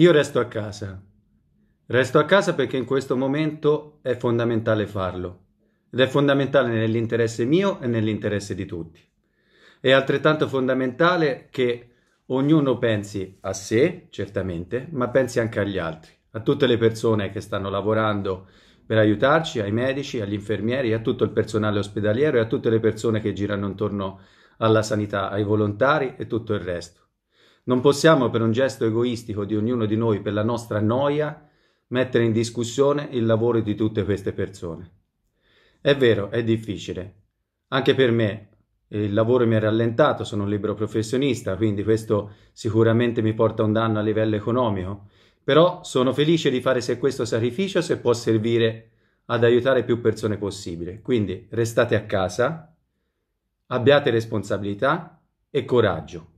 Io resto a casa. Resto a casa perché in questo momento è fondamentale farlo ed è fondamentale nell'interesse mio e nell'interesse di tutti. È altrettanto fondamentale che ognuno pensi a sé, certamente, ma pensi anche agli altri, a tutte le persone che stanno lavorando per aiutarci, ai medici, agli infermieri, a tutto il personale ospedaliero e a tutte le persone che girano intorno alla sanità, ai volontari e tutto il resto. Non possiamo, per un gesto egoistico di ognuno di noi, per la nostra noia, mettere in discussione il lavoro di tutte queste persone. È vero, è difficile. Anche per me il lavoro mi ha rallentato, sono un libero professionista, quindi questo sicuramente mi porta un danno a livello economico, però sono felice di fare se questo sacrificio se può servire ad aiutare più persone possibile. Quindi restate a casa, abbiate responsabilità e coraggio.